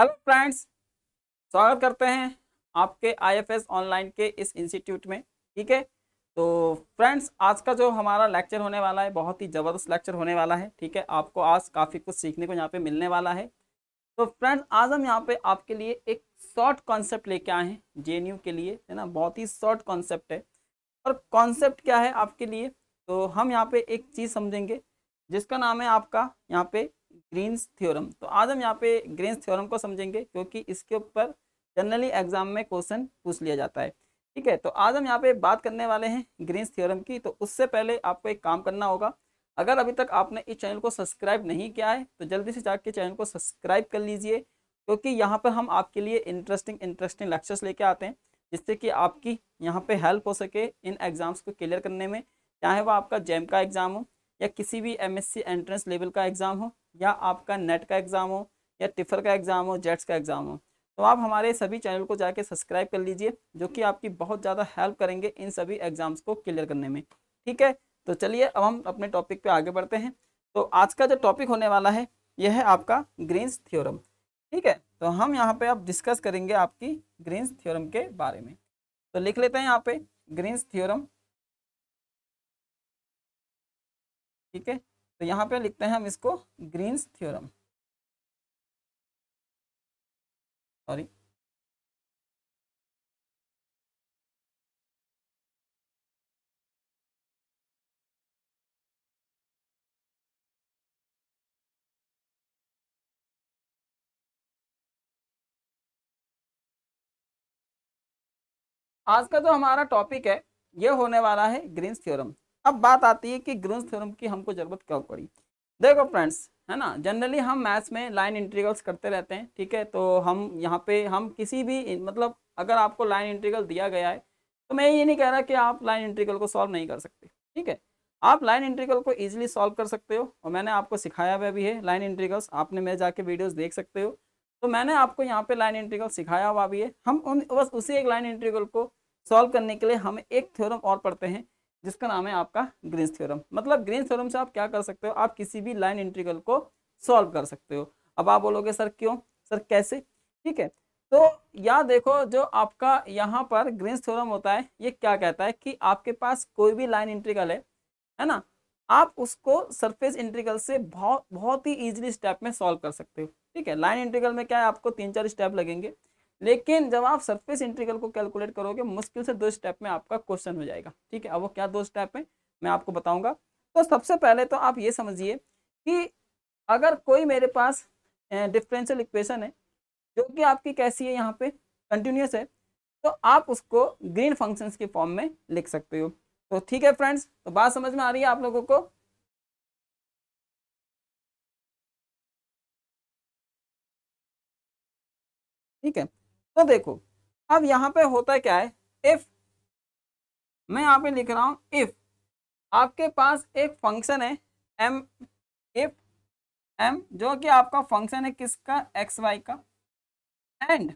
hello friends स्वागत करते हैं आपके आईएफएस ऑनलाइन के इस इंस्टीट्यूट में ठीक है तो फ्रेंड्स आज का जो हमारा लेक्चर होने वाला है बहुत ही ज़बरदस्त लेक्चर होने वाला है ठीक है आपको आज काफ़ी कुछ सीखने को यहाँ पे मिलने वाला है तो फ्रेंड्स आज हम यहाँ पे आपके लिए एक शॉर्ट कॉन्सेप्ट लेके आए हैं जे के लिए है ना बहुत ही शॉर्ट कॉन्सेप्ट है और कॉन्सेप्ट क्या है आपके लिए तो हम यहाँ पर एक चीज़ समझेंगे जिसका नाम है आपका यहाँ पर ग्रीन्स थ्योरम तो आज हम यहाँ पे ग्रीन्स थ्योरम को समझेंगे क्योंकि इसके ऊपर जनरली एग्जाम में क्वेश्चन पूछ लिया जाता है ठीक है तो आज हम यहाँ पे बात करने वाले हैं ग्रीन्स थ्योरम की तो उससे पहले आपको एक काम करना होगा अगर अभी तक आपने इस चैनल को सब्सक्राइब नहीं किया है तो जल्दी से जाके चैनल को सब्सक्राइब कर लीजिए क्योंकि यहाँ पर हम आपके लिए इंटरेस्टिंग इंटरेस्टिंग लेक्चर्स लेके आते हैं जिससे कि आपकी यहाँ पे हेल्प हो सके इन एग्ज़ाम्स को क्लियर करने में चाहे वह आपका जैम का एग्ज़ाम हो या किसी भी एमएससी एंट्रेंस लेवल का एग्ज़ाम हो या आपका नेट का एग्ज़ाम हो या टिफर का एग्ज़ाम हो जेट्स e का एग्ज़ाम हो तो आप हमारे सभी चैनल को जाके सब्सक्राइब कर लीजिए जो कि आपकी बहुत ज़्यादा हेल्प करेंगे इन सभी एग्ज़ाम्स को क्लियर करने में ठीक है तो चलिए अब हम अपने टॉपिक पे आगे बढ़ते हैं तो आज का जो टॉपिक होने वाला है यह है आपका ग्रीन्स थ्योरम ठीक है तो हम यहाँ पे आप डिस्कस करेंगे आपकी ग्रीन्स थ्योरम के बारे में तो लिख लेते हैं यहाँ पे ग्रीन्स थ्योरम ठीक है तो यहाँ पे लिखते हैं हम इसको ग्रीन्स थ्योरम सॉरी आज का जो हमारा टॉपिक है ये होने वाला है ग्रीन्स थ्योरम अब बात आती है कि ग्रंथ थ्योरम की हमको जरूरत क्यों पड़ी देखो फ्रेंड्स है ना जनरली हम मैथ्स में लाइन इंटीग्रल्स करते रहते हैं ठीक है तो हम यहाँ पे हम किसी भी मतलब अगर आपको लाइन इंटीग्रल दिया गया है तो मैं ये नहीं कह रहा कि आप लाइन इंटीग्रल को सॉल्व नहीं कर सकते ठीक है आप लाइन इंटीग्रल को ईजिली सॉल्व कर सकते हो और मैंने आपको सिखाया हुआ भी है लाइन इंटीग्रल्स आपने मैं जाके वीडियोज़ देख सकते हो तो मैंने आपको यहाँ पे लाइन इंटीग्रल सिखाया हुआ भी है हम उन बस उसी एक लाइन इंटीग्रल को सॉल्व करने के लिए हम एक थ्योरम और पढ़ते हैं जिसका नाम है आपका ग्रीन्स थ्योरम मतलब ग्रीन्स थ्योरम से आप क्या कर सकते हो आप किसी भी लाइन इंटीग्रल को सॉल्व कर सकते हो अब आप बोलोगे सर क्यों सर कैसे ठीक है तो या देखो जो आपका यहाँ पर ग्रीन्स थ्योरम होता है ये क्या कहता है कि आपके पास कोई भी लाइन इंटीग्रल है है ना आप उसको सरफेस इंटीग्रल से बहुत बहुत ही इजीली स्टेप में सॉल्व कर सकते हो ठीक है लाइन इंटीग्रल में क्या है आपको तीन चार स्टेप लगेंगे लेकिन जब आप सरफेस इंटीग्रल को कैलकुलेट करोगे मुश्किल से दो स्टेप में आपका क्वेश्चन हो जाएगा ठीक है अब वो क्या दो स्टेप है मैं आपको बताऊंगा तो सबसे पहले तो आप ये समझिए कि अगर कोई मेरे पास डिफरेंशियल इक्वेशन है जो कि आपकी कैसी है यहाँ पे कंटिन्यूस है तो आप उसको ग्रीन फंक्शंस के फॉर्म में लिख सकते हो तो ठीक है फ्रेंड्स तो बात समझ में आ रही है आप लोगों को ठीक है तो देखो अब यहाँ पे होता क्या है इफ मैं यहाँ पे लिख रहा हूँ इफ आपके पास एक फंक्शन है एम इफ एम जो कि आपका फंक्शन है किसका एक्स वाई का एंड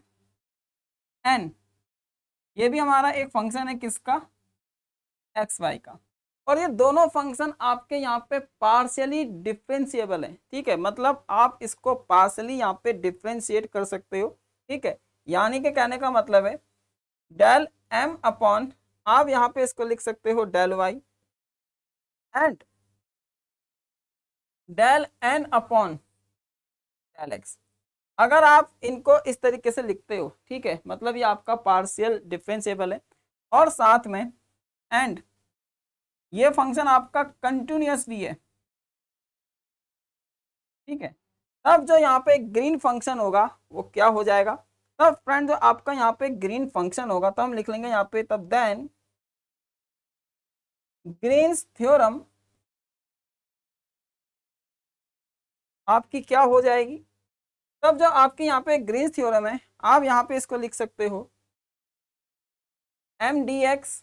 एन ये भी हमारा एक फंक्शन है किसका एक्स वाई का और ये दोनों फंक्शन आपके यहाँ पे पार्शियली डिफ्रेंशिएबल है ठीक है मतलब आप इसको पार्शियली यहाँ पे डिफ्रेंशिएट कर सकते हो ठीक है यानी कि कहने का मतलब है डेल एम अपॉन आप यहाँ पे इसको लिख सकते हो del y and del n upon del x अगर आप इनको इस तरीके से लिखते हो ठीक है मतलब ये आपका पार्शियल डिफरेंशिएबल है और साथ में एंड ये फंक्शन आपका कंटिन्यूस भी है ठीक है तब जो यहाँ पे ग्रीन फंक्शन होगा वो क्या हो जाएगा तब तो फ्रेंड जो आपका यहाँ पे ग्रीन फंक्शन होगा तो हम लिख लेंगे यहाँ पे तब देन ग्रीन्स थ्योरम आपकी क्या हो जाएगी तब जो आपकी यहाँ पे ग्रीन थ्योरम है आप यहाँ पे इसको लिख सकते हो m d x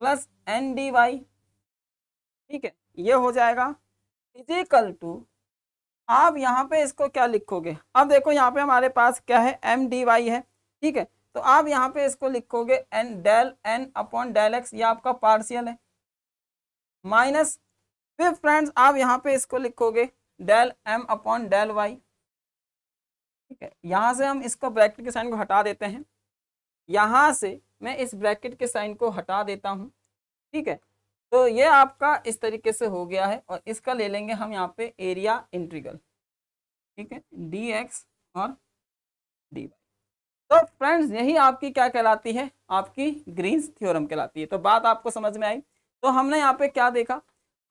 plus n d y ठीक है ये हो जाएगा इजिकल टू आप यहाँ पे इसको क्या लिखोगे अब देखो यहाँ पे हमारे पास क्या है एम डी वाई है ठीक है तो आप यहाँ पे इसको लिखोगे n del n upon del x ये आपका पार्शियल है माइनस फिर फ्रेंड्स आप यहाँ पे इसको लिखोगे del m upon del y ठीक है यहाँ से हम इसको ब्रैकेट के साइन को हटा देते हैं यहाँ से मैं इस ब्रैकेट के साइन को हटा देता हूँ ठीक है तो ये आपका इस तरीके से हो गया है और इसका ले लेंगे हम यहाँ पे एरिया इंट्रीगल ठीक है डी एक्स और डी वाई तो फ्रेंड्स यही आपकी क्या कहलाती है आपकी ग्रीन्स थ्योरम कहलाती है तो बात आपको समझ में आई तो हमने यहाँ पे क्या देखा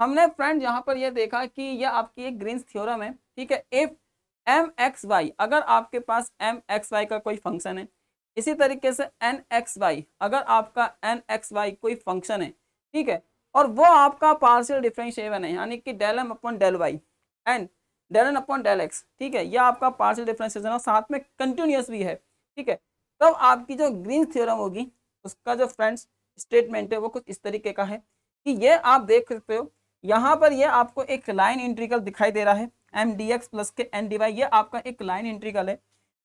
हमने फ्रेंड यहाँ पर यह देखा कि यह आपकी एक ग्रीन्स थ्योरम है ठीक है इफ एम एक्स वाई अगर आपके पास एम एक्स वाई का कोई फंक्शन है इसी तरीके से एन एक्स वाई अगर आपका एन एक्स वाई कोई फंक्शन है ठीक है और वो आपका पार्शियल डिफरेंशिएबल है यानी कि del m upon del y and del n upon del x ठीक है यह आपका पार्शियल डिफरेंशिएशन और साथ में कंटिन्यूस भी है ठीक है तब तो आपकी जो ग्रीन थ्योरम होगी उसका जो फ्रेंड्स स्टेटमेंट है वो कुछ इस तरीके का है कि ये आप देख सकते हो यहाँ पर ये आपको एक लाइन इंट्रीकल दिखाई दे रहा है एम डी एक्स प्लस के एन डी वाई ये आपका एक लाइन इंट्रीकल है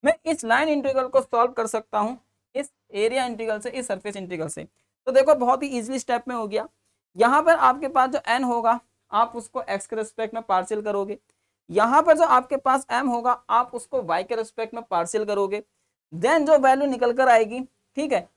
मैं इस लाइन इंट्रीगल को सॉल्व कर सकता हूँ इस एरिया इंट्रीगल से इस सरफेस इंट्रीगल से तो देखो बहुत ही इजिली स्टेप में हो गया यहाँ पर आपके पास जो एन होगा आप उसको एक्स के रिस्पेक्ट में पार्सल करोगे यहाँ पर जो आपके पास एम होगा आप उसको वाई के रिस्पेक्ट में पार्सल करोगे देन जो वैल्यू निकल कर आएगी ठीक है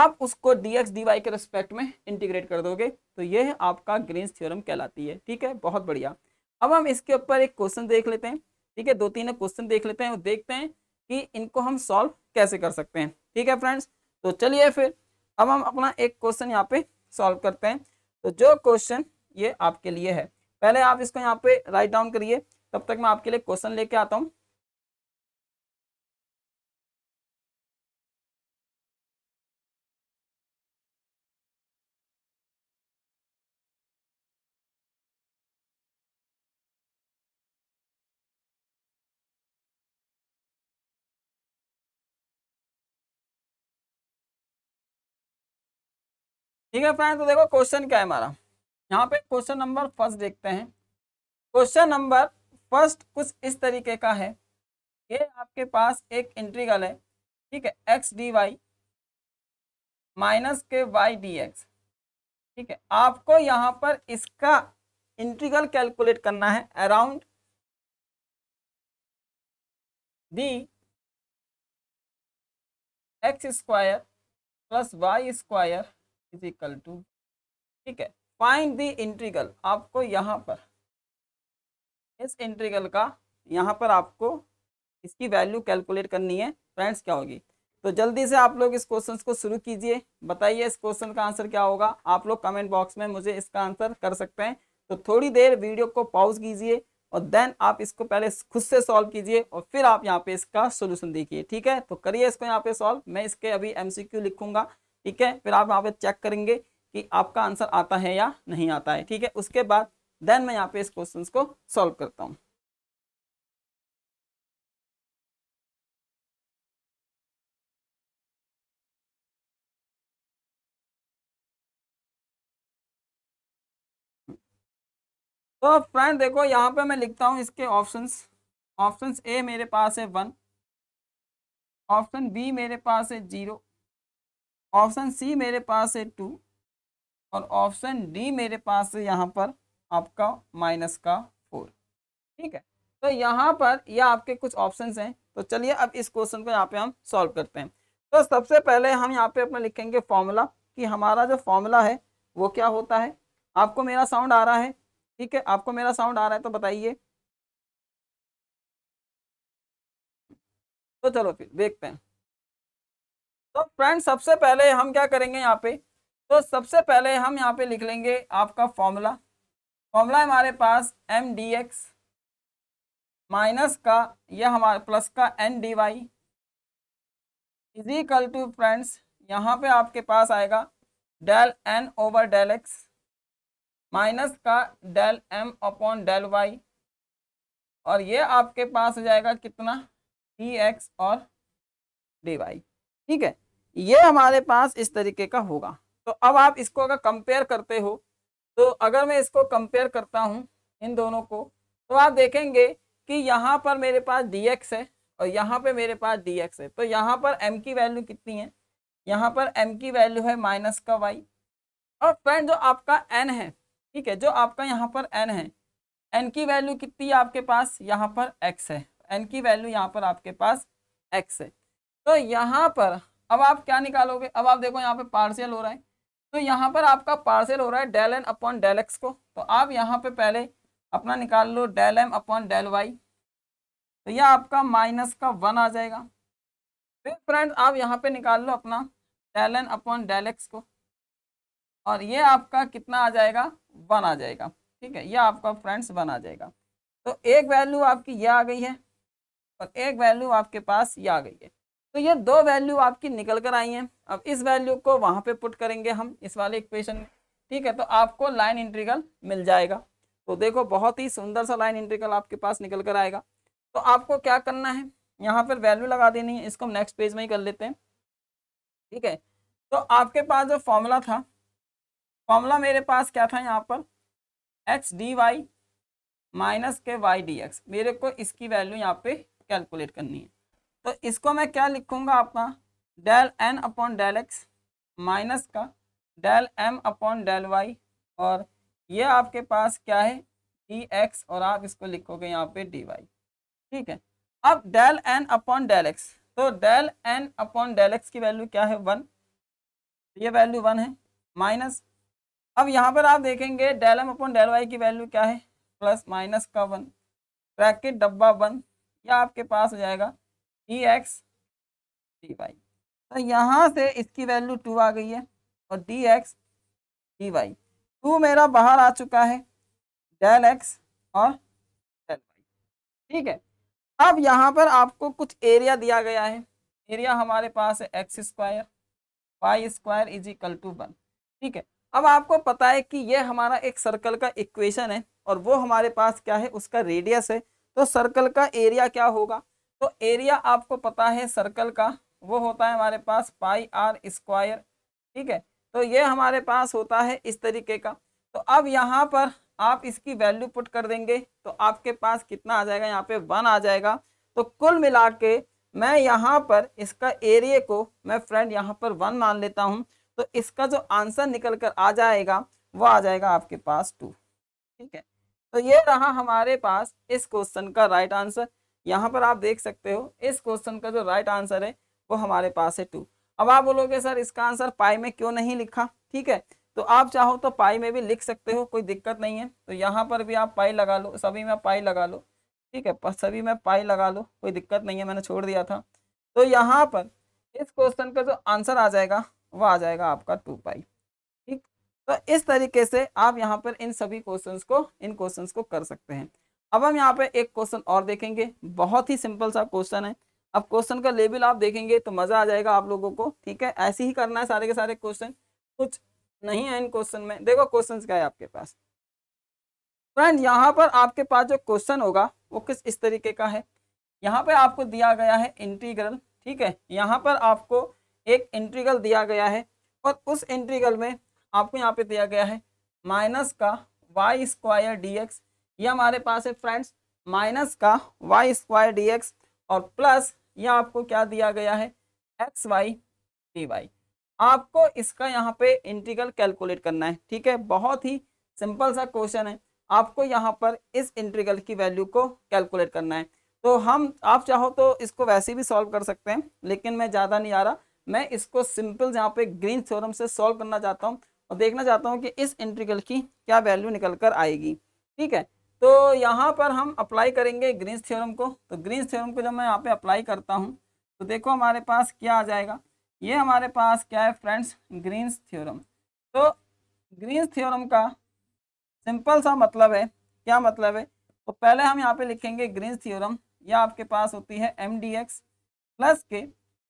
आप उसको डी एक्स डी वाई के रिस्पेक्ट में इंटीग्रेट कर दोगे तो ये आपका ग्रीन्स थ्योरम कहलाती है ठीक है बहुत बढ़िया अब हम इसके ऊपर एक क्वेश्चन देख लेते हैं ठीक है दो तीन क्वेश्चन देख लेते हैं और देखते हैं कि इनको हम सॉल्व कैसे कर सकते हैं ठीक है फ्रेंड्स तो चलिए फिर अब हम अपना एक क्वेश्चन यहाँ पे सॉल्व करते हैं तो जो क्वेश्चन ये आपके लिए है पहले आप इसको यहाँ पे राइट डाउन करिए तब तक मैं आपके लिए क्वेश्चन लेके आता हूँ ठीक है फ्रेंड्स तो देखो क्वेश्चन क्या है हमारा यहाँ पे क्वेश्चन नंबर फर्स्ट देखते हैं क्वेश्चन नंबर फर्स्ट कुछ इस तरीके का है ये आपके पास एक इंट्रीगल है ठीक है एक्स डी वाई माइनस के वाई डी एक्स ठीक है आपको यहाँ पर इसका इंट्रीगल कैलकुलेट करना है around the x square plus y square is equal to ठीक है फाइंड द इंट्रीगल आपको यहाँ पर इस इंट्रीगल का यहाँ पर आपको इसकी वैल्यू कैलकुलेट करनी है फ्रेंड्स क्या होगी तो जल्दी से आप लोग इस क्वेश्चन को शुरू कीजिए बताइए इस क्वेश्चन का आंसर क्या होगा आप लोग कमेंट बॉक्स में मुझे इसका आंसर कर सकते हैं तो थोड़ी देर वीडियो को पॉज कीजिए और देन आप इसको पहले खुद से सॉल्व कीजिए और फिर आप यहाँ पे इसका सोल्यूशन देखिए ठीक है तो करिए इसको यहाँ पे सॉल्व मैं इसके अभी एमसीक्यू लिखूंगा ठीक है फिर आप वहाँ पे चेक करेंगे कि आपका आंसर आता है या नहीं आता है ठीक है उसके बाद देन मैं यहाँ पे इस क्वेश्चन को सॉल्व करता हूँ तो फ्रेंड देखो यहाँ पे मैं लिखता हूँ इसके ऑप्शंस ऑप्शंस ए मेरे पास है वन ऑप्शन बी मेरे पास है जीरो ऑप्शन सी मेरे पास है टू और ऑप्शन डी मेरे पास है यहाँ पर आपका माइनस का फोर ठीक है तो यहाँ पर ये यह आपके कुछ ऑप्शन हैं तो चलिए अब इस क्वेश्चन को यहाँ पे हम सॉल्व करते हैं तो सबसे पहले हम यहाँ पे अपना लिखेंगे फॉर्मूला कि हमारा जो फॉर्मूला है वो क्या होता है आपको मेरा साउंड आ रहा है ठीक है आपको मेरा साउंड आ रहा है तो बताइए तो चलो फिर देखते हैं तो फ्रेंड सबसे पहले हम क्या करेंगे यहाँ पे तो सबसे पहले हम यहाँ पे लिख लेंगे आपका फॉर्मूला फॉर्मूला हमारे पास एम डी एक्स माइनस का यह हमारे प्लस का n d y is equal to friends यहाँ पे आपके पास आएगा del n over del x minus का del m upon del y और ये आपके पास हो जाएगा कितना डी एक्स और डी वाई ठीक है ये हमारे पास इस तरीके का होगा तो अब आप इसको अगर कंपेयर करते हो तो अगर मैं इसको कंपेयर करता हूँ इन दोनों को तो आप देखेंगे कि यहाँ पर मेरे पास डी एक्स है और यहाँ पे मेरे पास डी एक्स है तो यहाँ पर एम की वैल्यू कितनी है यहाँ पर एम की वैल्यू है माइनस का वाई और फ्रेंड जो आपका एन है ठीक है जो आपका यहाँ पर एन है एन की वैल्यू कितनी है आपके पास यहाँ पर एक्स है एन की वैल्यू यहाँ पर आपके पास एक्स है तो यहाँ पर अब आप क्या निकालोगे अब आप देखो यहाँ पे पार्सियल हो रहा है तो यहाँ पर आपका पार्सियल हो रहा है del n upon del x को तो आप यहाँ पे पहले अपना निकाल लो del m upon del y तो यह आपका माइनस का वन आ जाएगा फिर फ्रेंड आप यहाँ पे निकाल लो अपना del n upon del x को और ये आपका कितना आ जाएगा वन आ जाएगा ठीक है यह आपका फ्रेंड्स वन आ जाएगा तो एक वैल्यू आपकी यह आ गई है और एक वैल्यू आपके पास ये आ गई है तो ये दो वैल्यू आपकी निकल कर आई हैं अब इस वैल्यू को वहाँ पे पुट करेंगे हम इस वाले इक्वेशन में ठीक है तो आपको लाइन इंटीग्रल मिल जाएगा तो देखो बहुत ही सुंदर सा लाइन इंटीग्रल आपके पास निकल कर आएगा तो आपको क्या करना है यहाँ पर वैल्यू लगा देनी है इसको हम नेक्स्ट पेज में ही कर लेते हैं ठीक है तो आपके पास जो फॉर्मूला था फॉर्मूला मेरे पास क्या था यहाँ पर एक्स डी वाई माइनस के वाई डी एक्स मेरे को इसकी वैल्यू यहाँ पे कैलकुलेट करनी है तो इसको मैं क्या लिखूंगा आपका del n upon del x minus का del m upon del y और ये आपके पास क्या है डी एक्स और आप इसको लिखोगे यहाँ पे डी वाई ठीक है अब del n upon del x तो del n upon del x की वैल्यू क्या है वन ये वैल्यू वन है माइनस अब यहाँ पर आप देखेंगे del m upon del y की वैल्यू क्या है प्लस माइनस का वन ब्रैकेट डब्बा वन या आपके पास हो जाएगा डी एक्स डी वाई तो यहाँ से इसकी वैल्यू टू आ गई है और d x d y two मेरा बाहर आ चुका है डेल एक्स और डेल वाई ठीक है अब यहाँ पर आपको कुछ एरिया दिया गया है एरिया हमारे पास है x square y square is equal to one ठीक है अब आपको पता है कि ये हमारा एक सर्कल का इक्वेशन है और वो हमारे पास क्या है उसका रेडियस है तो सर्कल का एरिया क्या होगा तो एरिया आपको पता है सर्कल का वो होता है हमारे पास पाई आर स्क्वायर ठीक है तो ये हमारे पास होता है इस तरीके का तो अब यहाँ पर आप इसकी वैल्यू पुट कर देंगे तो आपके पास कितना आ जाएगा यहाँ पे वन आ जाएगा तो कुल मिला के मैं यहाँ पर इसका एरिया को मैं फ्रेंड यहाँ पर वन मान लेता हूँ तो इसका जो आंसर निकल कर आ जाएगा वो आ जाएगा आपके पास टू ठीक है तो ये रहा हमारे पास इस क्वेश्चन का राइट आंसर यहाँ पर आप देख सकते हो इस क्वेश्चन का जो राइट आंसर है वो हमारे पास है टू अब आप बोलोगे सर इसका आंसर पाई में क्यों नहीं लिखा ठीक है तो आप चाहो तो पाई में भी लिख सकते हो कोई दिक्कत नहीं है तो यहाँ पर भी आप पाई लगा लो सभी में पाई लगा लो ठीक है सभी में पाई लगा लो कोई दिक्कत नहीं है मैंने छोड़ दिया था तो यहाँ पर इस क्वेश्चन का जो आंसर आ जाएगा वो आ जाएगा आपका टू पाई ठीक तो इस तरीके से आप यहाँ पर इन सभी क्वेश्चन को इन क्वेश्चन को कर सकते हैं अब हम यहाँ पे एक क्वेश्चन और देखेंगे बहुत ही सिंपल सा क्वेश्चन है अब क्वेश्चन का लेवल आप देखेंगे तो मजा आ जाएगा आप लोगों को ठीक है ऐसे ही करना है सारे के सारे क्वेश्चन कुछ नहीं है इन क्वेश्चन में देखो क्वेश्चन क्या है आपके पास फ्रेंड यहाँ पर आपके पास जो क्वेश्चन होगा वो किस इस तरीके का है यहाँ पे आपको दिया गया है इंटीग्रल ठीक है यहाँ पर आपको एक इंटीग्रल दिया गया है और उस इंटीग्रल में आपको यहाँ पे दिया गया है माइनस का वाई स्क्वायर डी एक्स ये हमारे पास है फ्रेंड्स माइनस का वाई स्क्वायर डी एक्स और प्लस यह आपको क्या दिया गया है एक्स वाई डी वाई आपको इसका यहाँ पे इंटीग्रल कैलकुलेट करना है ठीक है बहुत ही सिंपल सा क्वेश्चन है आपको यहाँ पर इस इंटीग्रल की वैल्यू को कैलकुलेट करना है तो हम आप चाहो तो इसको वैसे भी सॉल्व कर सकते हैं लेकिन मैं ज़्यादा नहीं आ रहा मैं इसको सिंपल यहाँ पे ग्रीन थ्योरम से सॉल्व करना चाहता हूँ और देखना चाहता हूँ कि इस इंटीग्रल की क्या वैल्यू निकल कर आएगी ठीक है तो यहाँ पर हम अप्लाई करेंगे ग्रीन्स थ्योरम को तो ग्रीन्स थ्योरम को जब मैं यहाँ पे अप्लाई करता हूँ तो देखो हमारे पास क्या आ जाएगा ये हमारे पास क्या है फ्रेंड्स ग्रीन्स थ्योरम तो ग्रीन्स थ्योरम का सिंपल सा मतलब है क्या मतलब है तो पहले हम यहाँ पे लिखेंगे ग्रीन्स थ्योरम यह आपके पास होती है एम डी एक्स प्लस के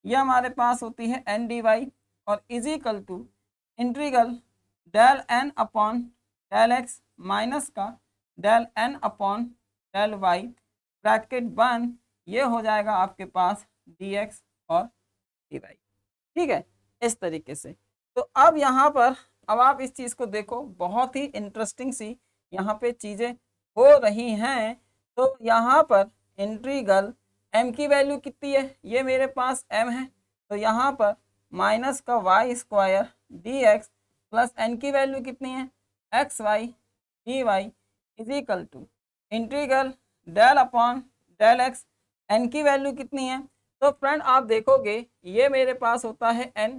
ये हमारे पास होती है एन डी वाई और is equal to integral del n upon del x minus का del n upon del y bracket one ये हो जाएगा आपके पास डी एक्स और डी वाई ठीक है इस तरीके से तो अब यहाँ पर अब आप इस चीज़ को देखो बहुत ही इंटरेस्टिंग सी यहाँ पे चीज़ें हो रही हैं तो यहाँ पर इंट्रीगल एम की वैल्यू कितनी है ये मेरे पास एम है तो यहाँ पर माइनस का y square d x plus n की वैल्यू कितनी है x y d y is equal to integral del upon del x n की वैल्यू कितनी है तो फ्रेंड आप देखोगे ये मेरे पास होता है एन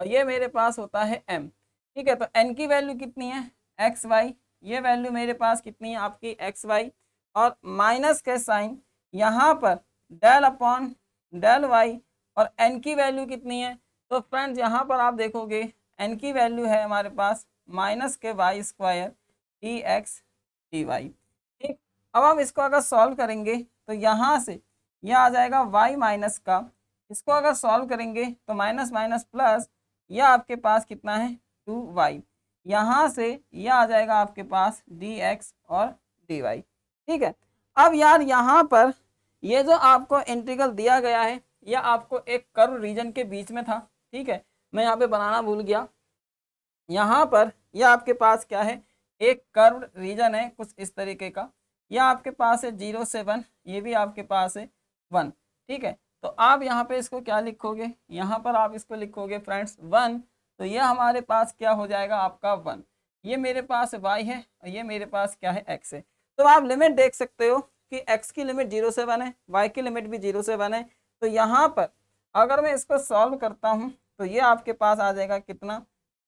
और ये मेरे पास होता है एम ठीक है तो एन की वैल्यू कितनी है एक्स वाई ये वैल्यू मेरे पास कितनी है आपकी एक्स वाई और माइनस के साइन यहाँ पर डेल अपॉन डेल वाई और एन की वैल्यू कितनी है तो फ्रेंड्स यहाँ पर आप देखोगे एन की वैल्यू है हमारे पास माइनस के y square t x d y ठीक अब हम इसको अगर सॉल्व करेंगे तो यहाँ से यह आ जाएगा वाई माइनस का इसको अगर सॉल्व करेंगे तो माइनस माइनस प्लस यह आपके पास कितना है टू वाई यहाँ से यह आ जाएगा आपके पास डी एक्स और डी वाई ठीक है अब यार यहाँ पर ये जो आपको इंटीग्रल दिया गया है यह आपको एक कर्व रीजन के बीच में था ठीक है मैं यहाँ पे बनाना भूल गया यहाँ पर यह आपके पास क्या है एक कर्व रीजन है कुछ इस तरीके का यह आपके पास है जीरो से वन ये भी आपके पास है वन ठीक है तो आप यहाँ पे इसको क्या लिखोगे यहाँ पर आप इसको लिखोगे फ्रेंड्स वन तो ये हमारे पास क्या हो जाएगा आपका वन ये मेरे पास वाई है और ये मेरे पास क्या है एक्स है तो आप लिमिट देख सकते हो कि एक्स की लिमिट जीरो से वन है वाई की लिमिट भी जीरो से वन है तो यहाँ पर अगर मैं इसको सॉल्व करता हूँ तो ये आपके पास आ जाएगा कितना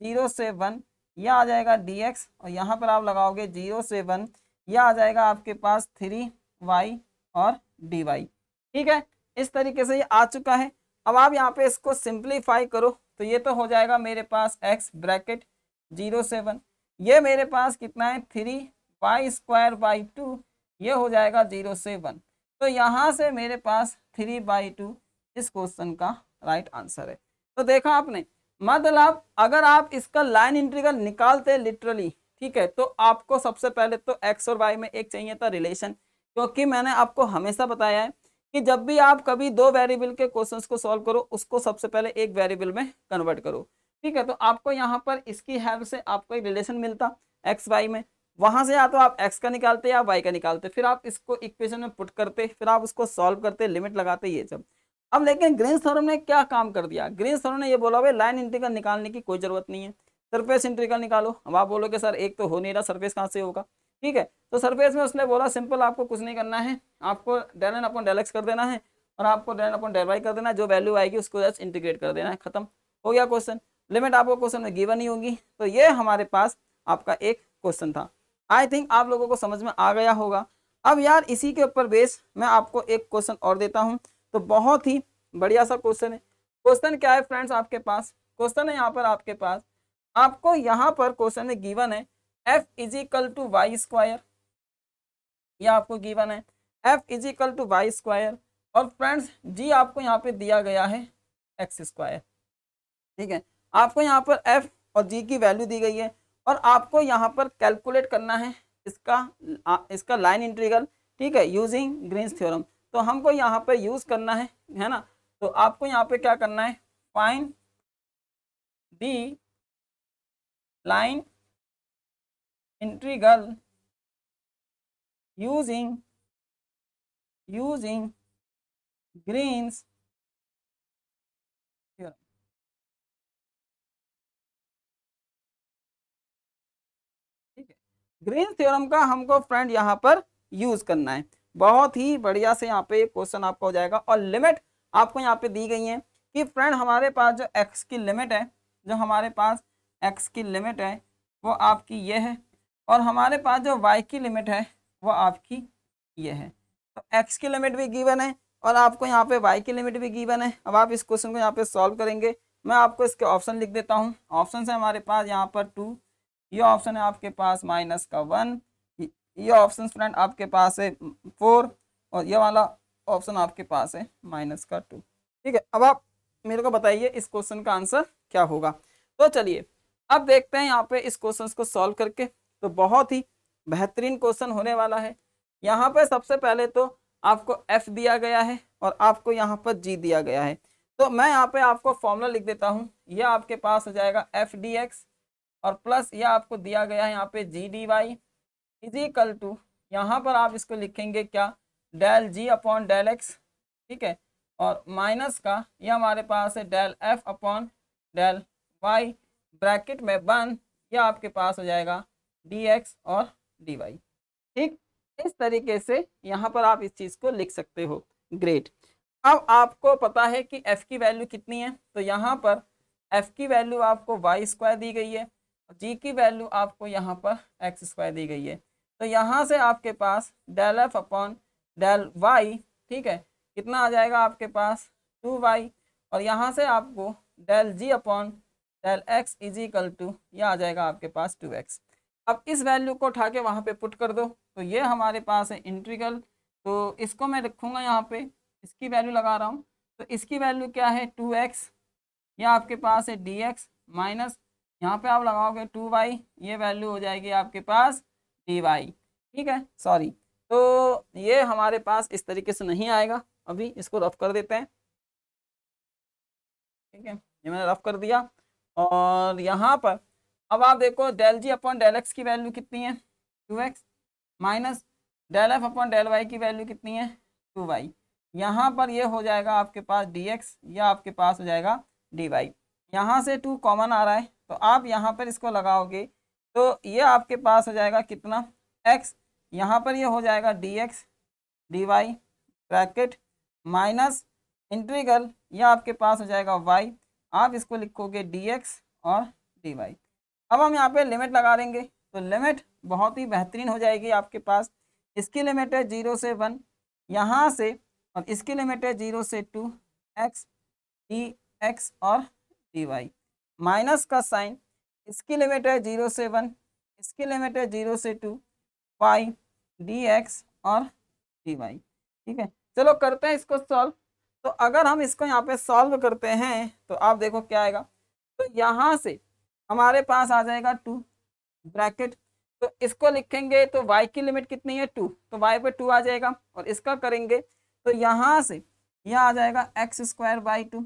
जीरो से वन यह आ जाएगा डी एक्स और यहाँ पर आप लगाओगे जीरो सेवन यह आ जाएगा आपके पास थ्री वाई और डी वाई ठीक है इस तरीके से ये आ चुका है अब आप यहाँ पे इसको सिंप्लीफाई करो तो ये तो हो जाएगा मेरे पास एक्स ब्रैकेट जीरो सेवन ये मेरे पास कितना है three y square by two ये हो जाएगा जीरो सेवन तो यहाँ से मेरे पास थ्री बाई टू इस क्वेश्चन का राइट आंसर है तो देखा आपने मतलब अगर आप इसका लाइन इंटीग्रल निकालते लिटरली ठीक है तो आपको सबसे पहले तो एक्स और वाई में एक चाहिए था रिलेशन क्योंकि मैंने आपको हमेशा बताया है कि जब भी आप कभी दो वेरिएबल के क्वेश्चंस को सॉल्व करो उसको सबसे पहले एक वेरिएबल में कन्वर्ट करो ठीक है तो आपको यहाँ पर इसकी हेल्प से आपको एक रिलेशन मिलता एक्स वाई में वहाँ से या तो आप एक्स का निकालते या वाई का निकालते फिर आप इसको इक्वेशन में पुट करते फिर आप उसको सॉल्व करते लिमिट लगाते ये सब अब लेकिन ग्रीन सरों ने क्या काम कर दिया ग्रीन सरों ने ये बोला भाई लाइन इंटीग्रल निकालने की कोई ज़रूरत नहीं है सरफेस इंटीग्रल निकालो अब आप बोलोगे सर एक तो हो नहीं रहा सरफेस कहाँ से होगा ठीक है तो सरफेस में उसने बोला सिंपल आपको कुछ नहीं करना है आपको डेल एन अपन डेलेक्स कर देना है और आपको डेल अपन डेल वाई कर देना है जो वैल्यू आएगी उसको जस्ट इंटीग्रेट कर देना है खत्म हो गया क्वेश्चन लिमिट आपको क्वेश्चन में गिवन ही होगी तो ये हमारे पास आपका एक क्वेश्चन था आई थिंक आप लोगों को समझ में आ गया होगा अब यार इसी के ऊपर बेस मैं आपको एक क्वेश्चन और देता हूँ तो बहुत ही बढ़िया सा क्वेश्चन है क्वेश्चन क्या है फ्रेंड्स आपके पास क्वेश्चन है यहाँ पर आपके पास आपको यहाँ पर क्वेश्चन है गिवन है f is equal to y square यह आपको गिवन है f is equal to y square और फ्रेंड्स जी आपको यहाँ पे दिया गया है एक्स स्क्वायर ठीक है आपको यहाँ पर एफ और जी की वैल्यू दी गई है और आपको यहाँ पर कैलकुलेट करना है इसका इसका लाइन इंटीग्रल ठीक है यूजिंग ग्रीन्स थ्योरम तो हमको यहाँ पर यूज़ करना है है ना तो आपको यहाँ पे क्या करना है find the line integral using using green's green theorem का हमको फ्रेंड यहाँ पर यूज करना है बहुत ही बढ़िया से यहाँ पे क्वेश्चन आपका हो जाएगा और लिमिट आपको यहाँ पे दी गई है कि फ्रेंड हमारे पास जो एक्स की लिमिट है जो हमारे पास एक्स की लिमिट है वो आपकी ये है और हमारे पास जो वाई की लिमिट है वो आपकी ये है तो एक्स की लिमिट भी गिवन है और आपको यहाँ पे वाई की लिमिट भी गिवन है अब आप इस क्वेश्चन को यहाँ पे सॉल्व करेंगे मैं आपको इसके ऑप्शन लिख देता हूँ ऑप्शन है हमारे पास यहाँ पर टू ये ऑप्शन है आपके पास माइनस का वन ये ऑप्शन फ्रेंड आपके पास है फोर और ये वाला ऑप्शन आपके पास है माइनस का टू ठीक है अब आप मेरे को बताइए इस क्वेश्चन का आंसर क्या होगा तो चलिए अब देखते हैं यहाँ पे इस क्वेश्चन को सॉल्व करके तो बहुत ही बेहतरीन क्वेश्चन होने वाला है यहाँ पे सबसे पहले तो आपको एफ दिया गया है और आपको यहाँ पर जी दिया गया है तो मैं यहाँ पे आपको फॉर्मूला लिख देता हूँ यह आपके पास हो जाएगा एफ डी एक्स और प्लस यह आपको दिया गया है यहाँ पे g d y is equal to यहाँ पर आप इसको लिखेंगे क्या del g upon del x ठीक है और माइनस का ये हमारे पास है del f upon del y bracket में वन ये आपके पास हो जाएगा डी एक्स और डी वाई ठीक इस तरीके से यहाँ पर आप इस चीज़ को लिख सकते हो ग्रेट अब आपको पता है कि एफ़ की वैल्यू कितनी है तो यहाँ पर एफ़ की वैल्यू आपको वाई स्क्वायर दी गई है और जी की वैल्यू आपको यहाँ पर एक्स स्क्वायर दी गई है तो यहाँ से आपके पास del f upon del y ठीक है कितना आ जाएगा आपके पास टू वाई और यहाँ से आपको del g upon del x is equal to यह आ जाएगा आपके पास टू एक्स अब इस वैल्यू को उठा के वहाँ पे पुट कर दो तो ये हमारे पास है इंट्रीगल तो इसको मैं रखूँगा यहाँ पे इसकी वैल्यू लगा रहा हूँ तो इसकी वैल्यू क्या है टू एक्स ये आपके पास है डी एक्स माइनस यहाँ पर आप लगाओगे टू वाई ये वैल्यू हो जाएगी आपके पास डी वाई ठीक है सॉरी तो ये हमारे पास इस तरीके से नहीं आएगा अभी इसको रफ कर देते हैं ठीक है ये मैंने रफ कर दिया और यहाँ पर अब आप देखो del g upon del x की वैल्यू कितनी है two x minus del f upon del y की वैल्यू कितनी है टू वाई यहाँ पर ये हो जाएगा आपके पास डी एक्स या आपके पास हो जाएगा डी वाई यहाँ से टू कॉमन आ रहा है तो आप यहाँ पर इसको लगाओगे तो ये आपके पास हो जाएगा कितना एक्स यहाँ पर ये हो जाएगा d x d y bracket minus integral यह आपके पास हो जाएगा वाई आप इसको लिखोगे डी एक्स और डी वाई अब हम यहाँ पे लिमिट लगा देंगे तो लिमिट बहुत ही बेहतरीन हो जाएगी आपके पास इसकी लिमिट है जीरो से वन यहाँ से और इसकी लिमिट है जीरो से टू एक्स डी एक्स और डी वाई माइनस का साइन इसकी लिमिट है जीरो से वन इसकी लिमिट है जीरो से टू वाई डी एक्स और डी वाई ठीक है चलो करते हैं इसको सॉल्व तो अगर हम इसको यहाँ पे सॉल्व करते हैं तो आप देखो क्या आएगा तो यहाँ से हमारे पास आ जाएगा टू ब्रैकेट तो इसको लिखेंगे तो y की लिमिट कितनी है टू तो y पे टू आ जाएगा और इसका करेंगे तो यहाँ से यह आ जाएगा x square by two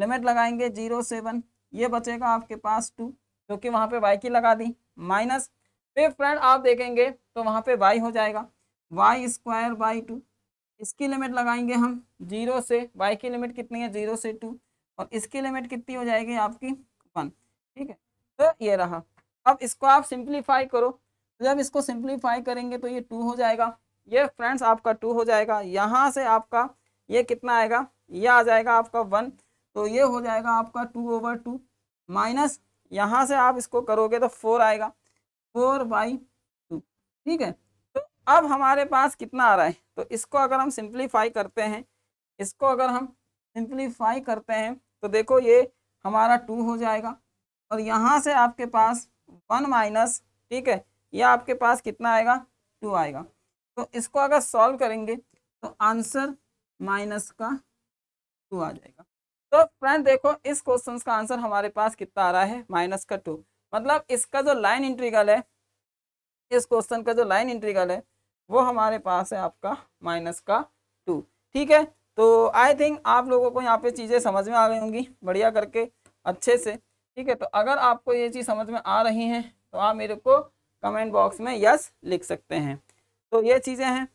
limit लगाएंगे जीरो से वन ये बचेगा आपके पास टू क्योंकि वहाँ पे वाई की लगा दी माइनस फिर फ्रेंड आप देखेंगे तो वहाँ पे वाई हो जाएगा वाई स्क्वायर बाई टू इसकी लिमिट लगाएंगे हम जीरो से वाई की लिमिट कितनी है जीरो से टू और इसकी लिमिट कितनी हो जाएगी आपकी वन ठीक है तो ये रहा अब इसको आप सिंप्लीफाई करो जब इसको सिंप्लीफाई करेंगे तो ये टू हो जाएगा ये फ्रेंड्स आपका टू हो जाएगा यहाँ से आपका ये कितना आएगा ये आ जाएगा आपका वन तो ये हो जाएगा आपका टू ओवर टू माइनस यहाँ से आप इसको करोगे तो फोर आएगा फोर बाई टू ठीक है तो अब हमारे पास कितना आ रहा है तो इसको अगर हम सिंप्लीफाई करते हैं इसको अगर हम सिंप्लीफाई करते हैं तो देखो ये हमारा टू हो जाएगा और यहाँ से आपके पास वन माइनस ठीक है या आपके पास कितना आएगा टू आएगा तो इसको अगर सॉल्व करेंगे तो आंसर माइनस का टू आ जाएगा तो फ्रेंड देखो इस क्वेश्चन का आंसर हमारे पास कितना आ रहा है माइनस का टू मतलब इसका जो लाइन इंट्रीगल है इस क्वेश्चन का जो लाइन इंट्रीगल है वो हमारे पास है आपका माइनस का टू ठीक है तो आई थिंक आप लोगों को यहाँ पे चीज़ें समझ में आ गई होंगी बढ़िया करके अच्छे से ठीक है तो अगर आपको ये चीज़ समझ में आ रही हैं तो आप मेरे को कमेंट बॉक्स में यस लिख सकते हैं तो ये चीज़ें हैं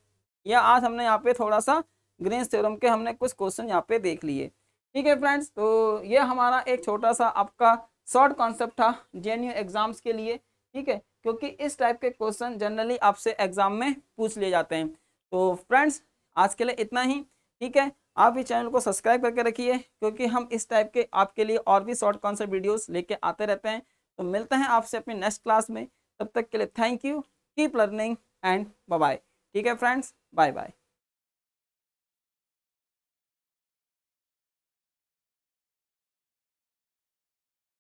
या आज हमने यहाँ पे थोड़ा सा ग्रीन स्टेरम के हमने कुछ क्वेश्चन यहाँ पे देख लिए ठीक है फ्रेंड्स तो ये हमारा एक छोटा सा आपका शॉर्ट कॉन्सेप्ट था जे एग्ज़ाम्स के लिए ठीक है क्योंकि इस टाइप के क्वेश्चन जनरली आपसे एग्ज़ाम में पूछ लिए जाते हैं तो फ्रेंड्स आज के लिए इतना ही ठीक है आप भी चैनल को सब्सक्राइब करके रखिए क्योंकि हम इस टाइप के आपके लिए और भी शॉर्ट कॉन्सेप्ट वीडियोस लेके आते रहते हैं तो मिलते हैं आपसे अपनी नेक्स्ट क्लास में तब तक के लिए thank you keep learning and bye ठीक है फ्रेंड्स बाय बाय